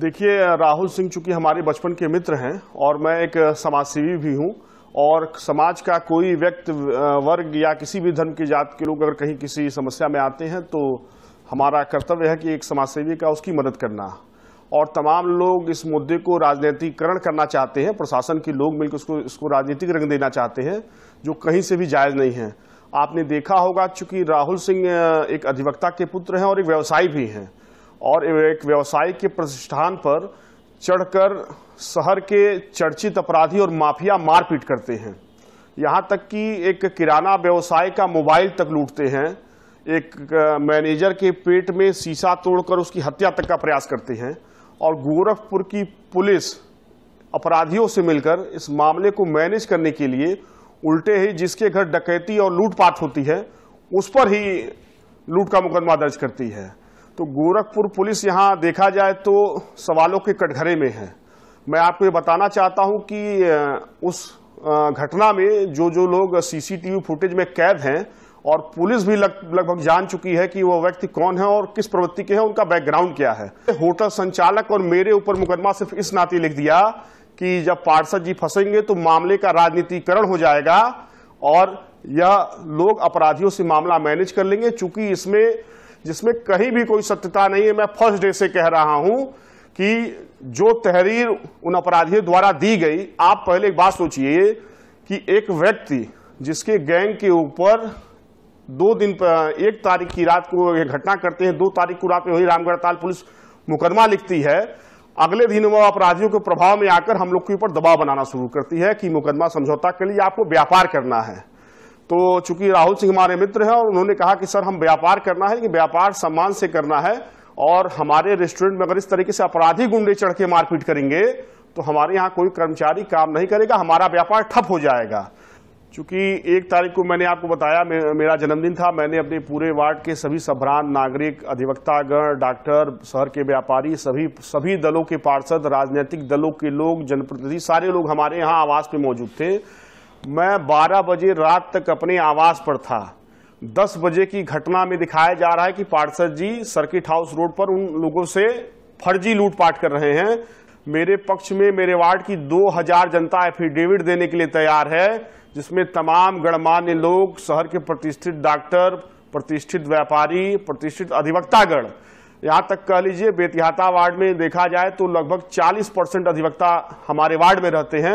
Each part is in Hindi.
देखिए राहुल सिंह चूंकि हमारे बचपन के मित्र हैं और मैं एक समाजसेवी भी हूं और समाज का कोई व्यक्ति वर्ग या किसी भी धर्म की जात के लोग अगर कहीं किसी समस्या में आते हैं तो हमारा कर्तव्य है कि एक समाजसेवी का उसकी मदद करना और तमाम लोग इस मुद्दे को राजनीतिकरण करना चाहते हैं प्रशासन के लोग मिलकर उसको इसको राजनीतिक रंग देना चाहते हैं जो कहीं से भी जायज़ नहीं है आपने देखा होगा चूंकि राहुल सिंह एक अधिवक्ता के पुत्र हैं और एक व्यवसायी भी हैं और एक व्यवसाय के प्रतिष्ठान पर चढ़कर शहर के चर्चित अपराधी और माफिया मारपीट करते हैं यहां तक कि एक किराना व्यवसाय का मोबाइल तक लूटते हैं एक मैनेजर के पेट में शीशा तोड़कर उसकी हत्या तक का प्रयास करते हैं और गोरखपुर की पुलिस अपराधियों से मिलकर इस मामले को मैनेज करने के लिए उल्टे ही जिसके घर डकैती और लूटपाट होती है उस पर ही लूट का मुकदमा दर्ज करती है तो गोरखपुर पुलिस यहाँ देखा जाए तो सवालों के कटघरे में है मैं आपको ये बताना चाहता हूँ कि उस घटना में जो जो लोग सीसीटीवी फुटेज में कैद हैं और पुलिस भी लगभग जान चुकी है कि वो व्यक्ति कौन है और किस प्रवृत्ति के हैं उनका बैकग्राउंड क्या है होटल संचालक और मेरे ऊपर मुकदमा सिर्फ इस नाते लिख दिया कि जब पार्षद जी फंसेंगे तो मामले का राजनीतिकरण हो जाएगा और यह लोग अपराधियों से मामला मैनेज कर लेंगे चूंकि इसमें जिसमें कहीं भी कोई सत्यता नहीं है मैं फर्स्ट डे से कह रहा हूं कि जो तहरीर उन अपराधियों द्वारा दी गई आप पहले एक बात सोचिए कि एक व्यक्ति जिसके गैंग के ऊपर दो दिन एक तारीख की रात को यह घटना करते हैं दो तारीख को रात में वही रामगढ़ ताल पुलिस मुकदमा लिखती है अगले दिन वह अपराधियों के प्रभाव में आकर हम लोग के ऊपर दबाव बनाना शुरू करती है कि मुकदमा समझौता के लिए आपको व्यापार करना है तो चूंकि राहुल सिंह हमारे मित्र हैं और उन्होंने कहा कि सर हम व्यापार करना है लेकिन व्यापार सम्मान से करना है और हमारे रेस्टोरेंट में अगर इस तरीके से अपराधी गुंडे चढ़ के मारपीट करेंगे तो हमारे यहाँ कोई कर्मचारी काम नहीं करेगा हमारा व्यापार ठप हो जाएगा चूंकि एक तारीख को मैंने आपको बताया मे, मेरा जन्मदिन था मैंने अपने पूरे वार्ड के सभी सभरान नागरिक अधिवक्तागण डॉक्टर शहर के व्यापारी सभी सभी दलों के पार्षद राजनीतिक दलों के लोग जनप्रतिनिधि सारे लोग हमारे यहाँ आवास पे मौजूद थे मैं 12 बजे रात तक अपने आवास पर था 10 बजे की घटना में दिखाया जा रहा है कि पार्षद जी सर्किट हाउस रोड पर उन लोगों से फर्जी लूटपाट कर रहे हैं मेरे पक्ष में मेरे वार्ड की 2000 जनता एफिडेविट देने के लिए तैयार है जिसमें तमाम गणमान्य लोग शहर के प्रतिष्ठित डॉक्टर प्रतिष्ठित व्यापारी प्रतिष्ठित अधिवक्तागण यहाँ तक कह लीजिए बेतिहाता वार्ड में देखा जाए तो लगभग 40 परसेंट अधिवक्ता हमारे वार्ड में रहते हैं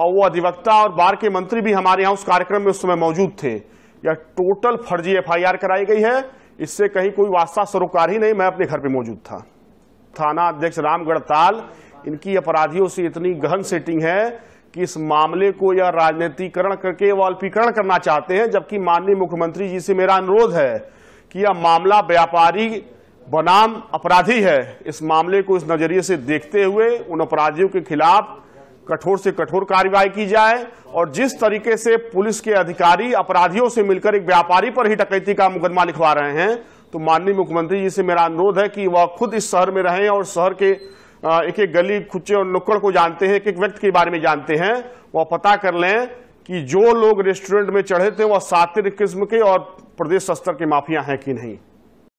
और वो अधिवक्ता और बार के मंत्री भी हमारे यहाँ उस कार्यक्रम में उस समय मौजूद थे यह टोटल फर्जी एफआईआर कराई गई है इससे कहीं कोई वास्ता सरोकार ही नहीं मैं अपने घर पे मौजूद था थाना अध्यक्ष रामगढ़ ताल इनकी अपराधियों से इतनी गहन सेटिंग है कि इस मामले को यह राजनीतिकरण करके वाल्पीकरण करना चाहते हैं जबकि माननीय मुख्यमंत्री जी से मेरा अनुरोध है कि यह मामला व्यापारी बनाम अपराधी है इस मामले को इस नजरिए से देखते हुए उन अपराधियों के खिलाफ कठोर से कठोर कार्रवाई की जाए और जिस तरीके से पुलिस के अधिकारी अपराधियों से मिलकर एक व्यापारी पर ही डकैती का मुकदमा लिखवा रहे हैं तो माननीय मुख्यमंत्री जी से मेरा अनुरोध है कि वह खुद इस शहर में रहें और शहर के एक एक गली खुच्चे और नुक्कड़ को जानते हैं एक एक व्यक्ति के बारे में जानते हैं वह पता कर लें कि जो लोग रेस्टोरेंट में चढ़े थे वह सातिर किस्म के और प्रदेश स्तर के माफिया हैं कि नहीं